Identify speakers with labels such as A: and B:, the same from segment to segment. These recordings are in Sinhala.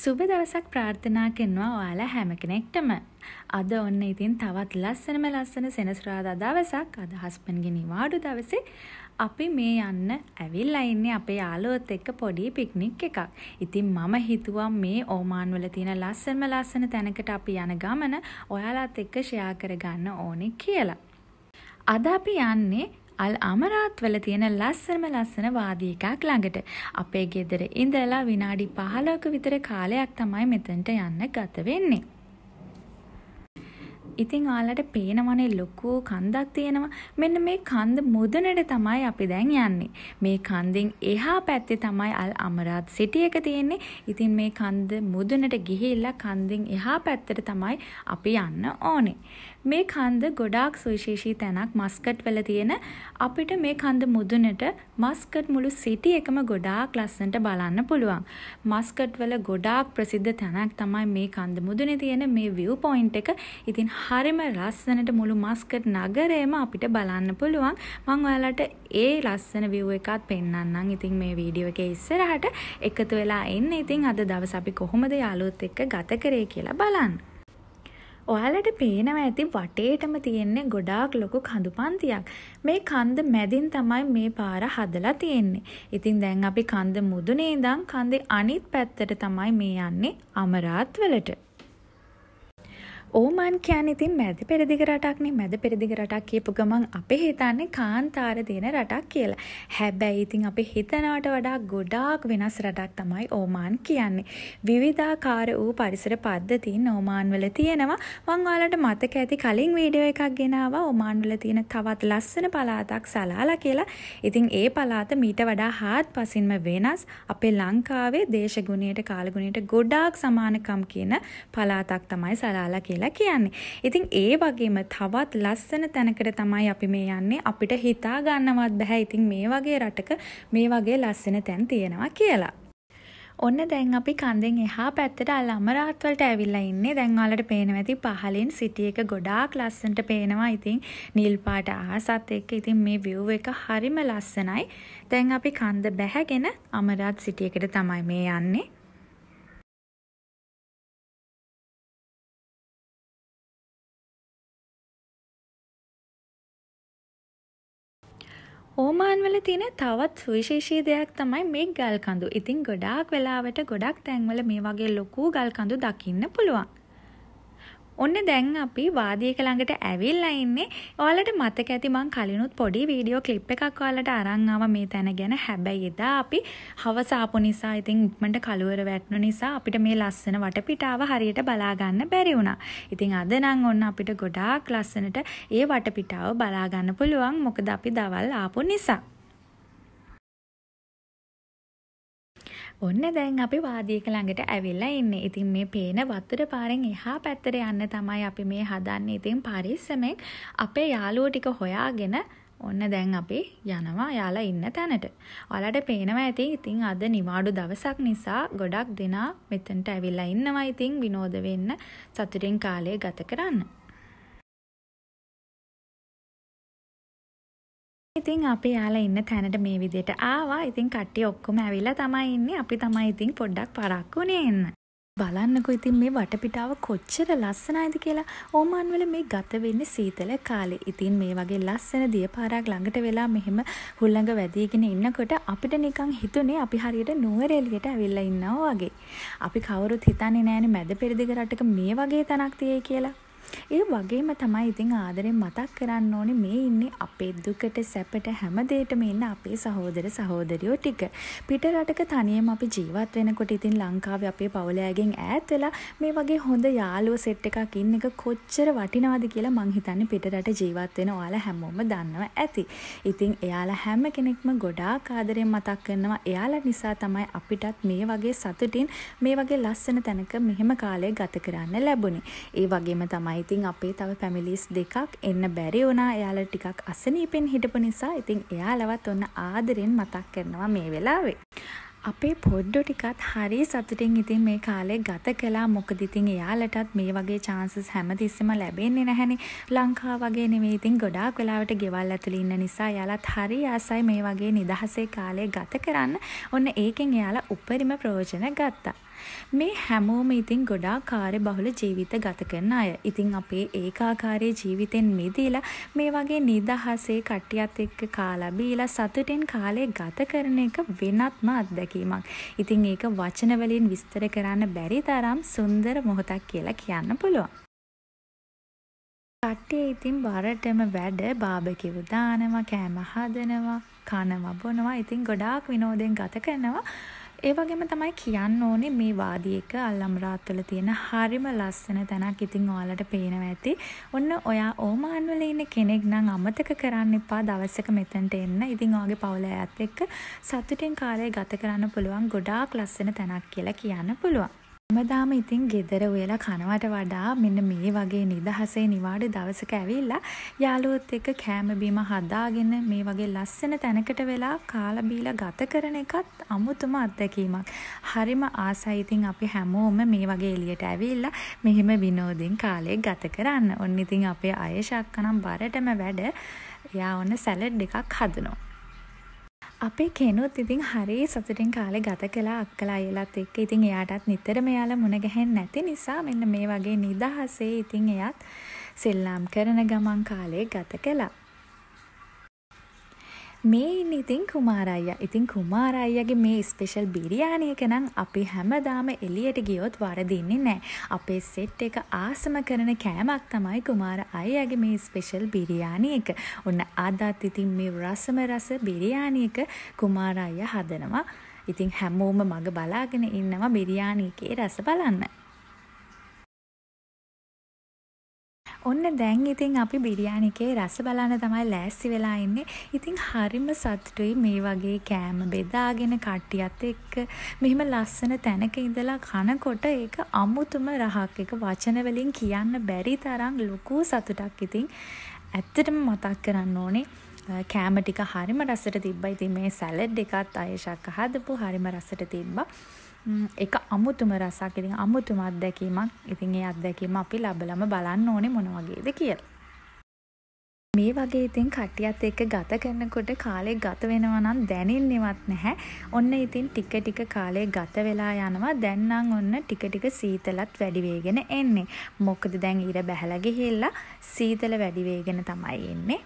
A: සුබ දවසක් ප්‍රාර්ථනා කරනවා ඔයාලා හැම කෙනෙක්ටම. අද ඔන්න ඉතින් තවත් ලස්සනම ලස්සන සෙනසුරාදා දවසක් අද හස්බන්ඩ්ගේ නිවාඩු දවසේ අපි මේ යන්න ඇවිල්ලා ඉන්නේ අපේ යාළුවොත් එක්ක පොඩි පික්නික් එකක්. ඉතින් මම හිතුවා මේ ඕමාන් වල තියෙන ලස්සනම ලස්සන තැනකට අපි යන ගමන ඔයාලත් එක්ක ෂෙයා කරගන්න ඕනේ කියලා. අද අපි යන්නේ අල් අමරාත්වල තියෙන ලස්සනම ලස්සන වාදී එකක් ළඟට. අපේ ගෙදර ඉඳලා විනාඩි 15ක විතර කාලයක් තමයි මෙතනට යන්න ගත වෙන්නේ. ඉතින් ආලට පේනවනේ ලොකු කන්දක් තියෙනවා. මෙන්න මේ කන්ද මුදනට තමයි අපි දැන් යන්නේ. මේ කන්දෙන් එහා පැත්තේ තමයි අල් අමරාත් සිටි එක තියෙන්නේ. ඉතින් මේ කන්ද මුදනට ගිහිල්ලා කන්දෙන් එහා පැත්තට තමයි අපි යන්න ඕනේ. මේ කන්ද ගොඩාක් සුවිශේෂී තැනක් මස්කට් වල තියෙන අපිට මේ කන්ද මුදුනට මස්කට් මුළු සිටි එකම ගොඩාක් ලස්සනට බලන්න පුළුවන්. මස්කට් වල ගොඩාක් ප්‍රසිද්ධ තැනක් තමයි මේ කන්ද මුදුනේ තියෙන මේ view point එක. ඉතින් හරිම ලස්සනට මුළු මස්කට් නගරයම අපිට බලන්න පුළුවන්. මම ඔයාලට ඒ ලස්සන view එකත් පෙන්වන්නම්. ඉතින් මේ වීඩියෝ එකේ ඉස්සරහට එකතු වෙලා එන්න. ඉතින් අද දවස් අපි කොහොමද යාළුවොත් එක්ක ගත කරේ කියලා බලන්න. ඔයාලට පේනව ඇති වටේටම තියෙන්නේ ගොඩාක් ලොකු කඳු පන්තියක්. මේ කන්ද මැදින් තමයි මේ පාර හදලා තියෙන්නේ. ඉතින් දැන් අපි කන්ද මුදුනේ ඉඳන් කන්දේ අනිත් පැත්තට තමයි මේ යන්නේ අමරාත්වලට. ඕමාන් කියන්න ඉතින් මැද පෙරදිග රටක්නේ මැද පෙරදිග රටක් කියපු ගමන් අපේ හිතන්නේ කාන්තාර දෙන රටක් කියලා. හැබැයි ඉතින් අපි හිතනවට වඩා ගොඩාක් වෙනස් රටක් තමයි ඕමාන් කියන්නේ. විවිධාකාර වූ පරිසර පද්ධතීන් ඕමාන් වල තියෙනවා. මං ඔයාලට මතක ඇති කලින් වීඩියෝ එකක් ගෙනාවා ඕමාන් වල තියෙන තවත් ලස්සන පළාතක් සලාලා කියලා. ඉතින් ඒ පළාත මීට වඩා හාත්පසින්ම වෙනස්. අපේ ලංකාවේ දේශගුණයට කාලගුණයට ගොඩාක් සමානකම් කියන පළාතක් තමයි සලාලා කියලා. කියලා කියන්නේ. ඉතින් ඒ වගේම තවත් ලස්සන තැනකට තමයි අපි මේ යන්නේ. අපිට හිතා ගන්නවත් බෑ. ඉතින් මේ වගේ රටක මේ වගේ ලස්සන තැන් තියෙනවා කියලා. ඔන්න දැන් අපි කන්දෙන් එහා පැත්තට අල් අමරාත් වලට ඇවිල්ලා ඉන්නේ. දැන් ඔයාලට පේනවා ඇති පහලින් සිටි එක ගොඩාක් ලස්සනට පේනවා. ඉතින් නිල් පාට අහසත් එක්ක ඉතින් මේ view එක හරිම ලස්සනයි. දැන් අපි කන්ද බැහැගෙන අමරාත් සිටි එකට තමයි මේ යන්නේ. ඕමාන්වල තියෙන තවත් සුවිශේෂී දෙයක් තමයි මේ ගල් කඳු. ඉතින් ගොඩාක් වෙලාවට ගොඩක් තැන්වල මේ වගේ ලොකු ගල් කඳු දකින්න පුළුවන්. ඔන්න දැන් අපි වාදියක ළඟට ඇවිල්ලා ඉන්නේ. ඔයාලට මතක ඇති මං කලිනුත් පොඩි වීඩියෝ ක්ලිප් එකක් ඔයාලට අරන් ආවා මේ තැන ගැන. හැබැයි එදා අපි හවස ආපු නිසා ඉතින් ඉක්මනට කලවර වැටුණු නිසා අපිට මේ ලස්සන වටපිටාව හරියට බලා ගන්න බැරි වුණා. ඉතින් අද නම් ඔන්න අපිට ගොඩාක් ලස්සනට ඒ වටපිටාව බලා ගන්න පුළුවන්. මොකද අපි දවල් ආපු නිසා. ඔන්න දැන් අපි වාදියක ළඟට ඇවිල්ලා ඉන්නේ. ඉතින් මේ පේන වතුර පාරෙන් එහා පැත්තට යන්න තමයි අපි මේ හදන්නේ. ඉතින් පරිස්සමෙන් අපේ යාළුවෝ ටික හොයාගෙන ඔන්න දැන් අපි යනවා යාලා ඉන්න තැනට. ඔයාලට පේනවා ඇති. ඉතින් අද නිවාඩු දවසක් නිසා ගොඩක් දෙනා මෙතනට ඇවිල්ලා ඉන්නවා. ඉතින් විනෝද වෙන්න සතුටින් කාලය ගත කරන්න. ඉතින් අපි යාලා ඉන්න තැනට මේ විදිහට ආවා. ඉතින් කට්ටිය ඔක්කොම ඇවිල්ලා තමයි ඉන්නේ. අපි තමයි ඉතින් පොඩ්ඩක් පරක්කු එන්න. බලන්නකෝ ඉතින් මේ වටපිටාව කොච්චර ලස්සනයිද කියලා. ඕමාන් වල මේ ගත වෙන්නේ සීතල කාලේ. ඉතින් මේ වගේ ලස්සන දියපාරක් ළඟට වෙලා මෙහෙම හුළඟ වැදීගෙන ඉන්නකොට අපිට නිකන් හිතුනේ අපි හරියට නුවර එළියට ඇවිල්ලා ඉන්නවා වගේ. අපි කවුරුත් හිතන්නේ නෑනේ මැද පෙරදිග රටක මේ වගේ තැනක් තියෙයි කියලා. ඒ වගේම තමයි ඉතින් ආදරෙන් මතක් කරන්න ඕනේ මේ ඉන්නේ අපේ දුකට සැපට හැමදේටම ඉන්න අපේ සහෝදර සහෝදරියෝ ටික. පිට රටක තනියම අපි ජීවත් වෙනකොට ඉතින් ලංකාවේ අපේ පවුලෑගෙන් ඈත් වෙලා මේ වගේ හොඳ යාළුව සෙට් එකක් ඉන්න එක කොච්චර වටිනවද කියලා මං හිතන්නේ පිට රට ජීවත් වෙන ඔයාලා හැමෝම දන්නවා ඇති. ඉතින් එයාලා හැම කෙනෙක්ම ගොඩාක් ආදරෙන් මතක් කරනවා. එයාලා නිසා තමයි අපිටත් මේ වගේ සතුටින් මේ වගේ ලස්සන තැනක මෙහෙම කාලය ගත කරන්න ලැබුණේ. ඒ වගේම තමයි ඉතින් අපේ තව පැමිලිස් දෙකක් එන්න බැරි වුණා එයාලා ටිකක් අසනීපෙන් හිටපු නිසා ඉතින් එයාලවත් ඔන්න ආදරෙන් මතක් කරනවා මේ වෙලාවේ. අපේ පොඩ්ඩු ටිකත් හරි සතුටින් ඉතින් මේ කාලේ ගත කලා මොකද ඉතින් එයාලටත් මේ වගේ චාන්සස් හැමතිස්සෙම ලැබෙන්නේ නැහැනේ ලංකා වගේ නෙවෙයි ඉතින් ගොඩාක් වෙලාවට ගෙවල් ඇතුළේ ඉන්න නිසා එයාලත් හරි ආසයි මේ වගේ නිදහසේ කාලේ ගත කරන්න. ඔන්න ඒකෙන් එයාලා උපරිම ප්‍රයෝජන ගත්තා. මේ හැමෝම ඉතින් ගොඩාක් කාර්යබහුල ජීවිත ගත කරන අය. ඉතින් අපේ ඒකාකාරී ජීවිතෙන් මිදීලා මේ වගේ නිදහසේ කට්ටියත් එක්ක කාලා බීලා සතුටෙන් කාලය ගත කරන එක වෙනත්ම අත්දැකීමක්. ඉතින් ඒක වචන වලින් විස්තර කරන්න බැරි තරම් සුන්දර මොහොතක් කියලා කියන්න පුළුවන්. කට්ටිය ඉතින් බරටම වැඩ බාබකිව් දානවා කෑම හදනවා කනවා බොනවා ඉතින් ගොඩාක් විනෝදෙන් ගත කරනවා ඒ වගේම තමයි කියන්න ඕනේ මේ වාදී එක අල්ලම්රාත් වල තියෙන හරිම ලස්සන තැනක්. ඉතින් ඔයාලට පේනවා ඇති. ඔන්න ඔයා ඕමාන් වල ඉන්න කෙනෙක් නම් අමතක කරන්න එපා දවසක මෙතනට එන්න. ඉතින් ඔයාගේ පවුල ඇයත් එක්ක සතුටින් කාලය ගත කරන්න පුළුවන් ගොඩාක් ලස්සන තැනක් කියලා කියන්න පුළුවන්. හැමදාම ඉතින් ගෙදර උයලා කනවට වඩා මෙන්න මේ වගේ නිදහසේ නිවාඩු දවසක ඇවිල්ලා යාළුවොත් එක්ක කෑම බීම හදාගෙන මේ වගේ ලස්සන තැනකට වෙලා කාලා බීලා ගත කරන එකත් අමුතුම අත්දැකීමක්. හරිම ආසයි ඉතින් අපි හැමෝම මේ වගේ එළියට ඇවිල්ලා මෙහෙම විනෝදෙන් කාලය ගත කරන්න. ඔන්න ඉතින් අපේ අයශක්කනම් බරටම වැඩ එයා ඔන්න සැලඩ් එකක් හදනවා. අපේ කෙනුත් ඉතින් හරි සතුටින් කාලෙ ගත කළා අක්කලා අයලාත් එක්ක. ඉතින් එයාටත් නිතරම එයාලා මුණ ගැහෙන්නේ නැති නිසා මෙන්න මේ වගේ නිදහසේ ඉතින් එයත් සෙල්ලම් කරන ගමන් කාලේ ගත කළා. මේ ඉන්න ඉතින් කුමාරයිය ඉතින් කුමාරයියගේ මේ ස්පෙෂල් බිරියානියක නම් අපි හැමදාම එලියට ගියොත් වරදින්නේ නෑ අපේ සෙට් එක ආසම කරන කෑමක් තමයි කුමාර අයගේ මේ ස්පෙෂල් බිරියානියක ඔන්න අදත් ඉතින් මේ රසම රස බිරියානියක කුමාරයිය හදනවා ඉතින් හැමෝම මග බලාගෙන ඉන්නවා බිරියානියකේ රස බලන්න ඔන්න දැන් ඉතින් අපි බිරියානිකේ රස බලන්න තමයි ලෑස්ති වෙලා ඉන්නේ. ඉතින් හරිම සතුටුයි මේ වගේ කෑම බෙදාගෙන කට්ටියත් එක්ක මෙහෙම ලස්සන තැනක ඉඳලා කනකොට ඒක අමුතුම රහක් එක වචන වලින් කියන්න බැරි තරම් ලොකු සතුටක් ඉතින් ඇත්තටම මතක් කරන්න ඕනේ. කෑම ටික හරිම රසට තිබ්බා. ඉතින් මේ සැලඩ් එකත් ආයශක් හදපු හරිම රසට තිබ්බා. ඒක අමුතුම රසක්. ඉතින් අමුතුම අත්දැකීමක්. ඉතින් ඒ අත්දැකීම අපි ලබලම බලන්න ඕනේ මොන වගේද කියලා. මේ වගේ ඉතින් කට්ටියත් එක්ක ගත කරනකොට කාලේ ගත වෙනවා නම් දැනෙන්නේවත් නැහැ. ඔන්න ඉතින් ටික ටික කාලේ ගත වෙලා යනවා. දැන් නම් ඔන්න ටික ටික සීතලත් වැඩි වෙගෙන එන්නේ. මොකද දැන් ඊර බැහැලා ගිහිල්ලා සීතල වැඩි වෙගෙන තමයි එන්නේ.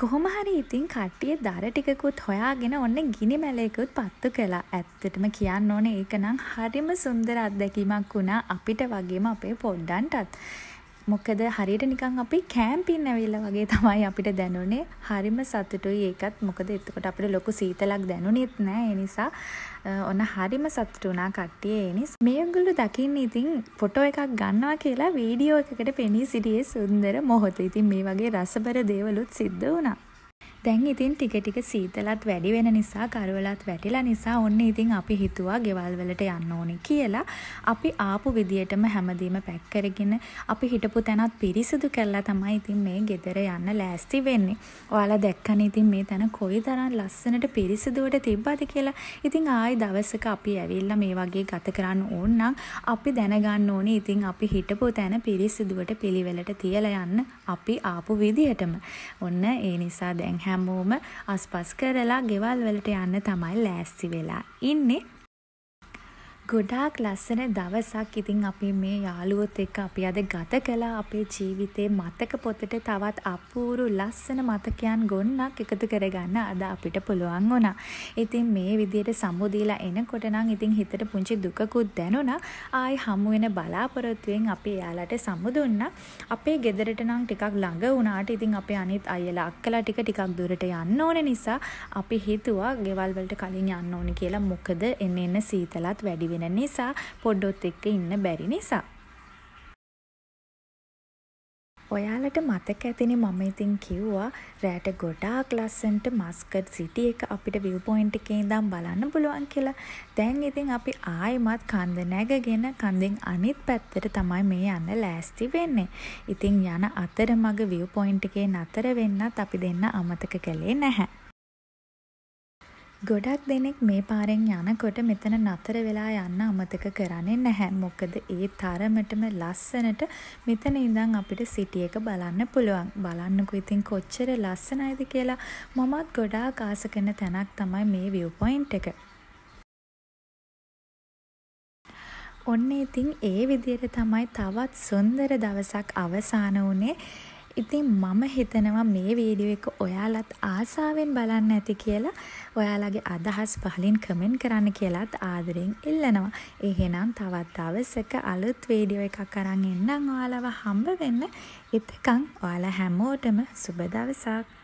A: කොහොම හරි ඉතින් කට්ටිය දර ටිකකුත් හොයාගෙන ඔන්න ගිනි මැලයකුත් පත්තු කළා. ඇත්තටම කියන්න ඕනේ ඒක නම් හරිම සුන්දර අත්දැකීමක් වුණා අපිට වගේම අපේ පොඩ්ඩන්ටත්. මොකද හරියට නිකන් අපි කෑම්පින් ඇවිල්ලා වගේ තමයි අපිට දැනුනේ. හරිම සතුටුයි ඒකත්. මොකද එතකොට අපිට ලොකු සීතලක් දැනුනේත් නෑ. ඒ නිසා ඔන්න හරිම සතුටු වුණා කට්ටිය ඒ නිසා. මේ ඔයගොල්ලෝ දකින්න ඉතින් ෆොටෝ එකක් ගන්නවා කියලා වීඩියෝ එකකට පෙනී සිටියේ සුන්දර මොහොත. ඉතින් මේ වගේ රසබර දේවලුත් සිද්ධ වුණා. දැන් ඉතින් ටික ටික සීතලත් වැඩි වෙන නිසා කරවලත් වැටිලා නිසා ඔන්න ඉතින් අපි හිතුවා ගෙවල් වලට යන්න ඕනේ කියලා. අපි ආපු විදියටම හැමදේම පැක් කරගෙන අපි හිටපු තැනත් පිරිසිදු කරලා තමයි ඉතින් මේ ගෙදර යන්න ලෑස්ති වෙන්නේ. ඔයාලා දැක්කනේ ඉතින් මේ තැන කොයිතරම් ලස්සනට පිරිසිදුවට තිබ්බද කියලා. ඉතින් ආයි දවසක අපි ඇවිල්ලා මේ වගේ ගත කරන්න ඕන නම් අපි දැනගන්න ඕනේ ඉතින් අපි හිටපු තැන පිරිසිදුවට පිළිවෙලට තියලා යන්න අපි ආපු විදියටම. ඔන්න ඒ නිසා දැන් හැම හැමෝම අස්පස් කරලා ගෙවල් වලට යන්න තමයි ලෑස්ති වෙලා ඉන්නේ ගොඩාක් ලස්සන දවසක් ඉතින් අපි මේ යාළුවොත් එක්ක අපි අද ගත කළා අපේ ජීවිතේ මතක පොතට තවත් අපූරු ලස්සන මතකයන් ගොන්නක් එකතු කරගන්න අද අපිට පුළුවන් වුණා. ඉතින් මේ විදියට සමුදීලා එනකොට නම් ඉතින් හිතට පුංචි දුකකුත් දැනුණා. ආයි හමු වෙන බලාපොරොත්තුවෙන් අපි යාළට සමු දුන්නා. අපේ ගෙදරට නම් ටිකක් ළඟ වුණාට ඉතින් අපේ අනිත් අයියලා අක්කලා ටික ටිකක් දුරට යන්න ඕන නිසා අපි හිතුවා ගෙවල් වලට කලින් යන්න ඕනේ කියලා මොකද එන්න එන්න සීතලත් වැඩි තියෙන නිසා පොඩ්ඩොත් එක්ක ඉන්න බැරි නිසා. ඔයාලට මතක ඇතිනේ මම ඉතින් කිව්වා රෑට ගොඩාක් ලස්සන්ට මස්කට් සිටි එක අපිට view point එකේ ඉඳන් බලන්න පුළුවන් කියලා. දැන් ඉතින් අපි ආයෙමත් කන්ද නැගගෙන කන්දෙන් අනිත් පැත්තට තමයි මේ යන්න ලෑස්ති වෙන්නේ. ඉතින් යන අතරමඟ view point එකේ නතර වෙන්නත් අපි දෙන්න අමතක කළේ නැහැ. ගොඩක් දෙනෙක් මේ පාරෙන් යනකොට මෙතන නතර වෙලා යන්න අමතක කරන්නේ නැහැ. මොකද ඒ තරමටම ලස්සනට මෙතන ඉඳන් අපිට සිටි එක බලන්න පුළුවන්. බලන්නකො ඉතින් කොච්චර ලස්සනයිද කියලා මමත් ගොඩාක් ආස කරන තැනක් තමයි මේ view point එක. ඔන්න ඉතින් ඒ විදිහට තමයි තවත් සුන්දර දවසක් අවසාන වුනේ. ඉතින් මම හිතනවා මේ වීඩියෝ එක ඔයාලත් ආසාවෙන් බලන්න ඇති කියලා ඔයාලගේ අදහස් පහලින් කමෙන්ට් කරන්න කියලාත් ආදරෙන් ඉල්ලනවා. එහෙනම් තවත් දවසක අලුත් වීඩියෝ එකක් අරන් එන්නම් ඔයාලව හම්බ වෙන්න. එතකන් ඔයාලා හැමෝටම සුබ දවසක්.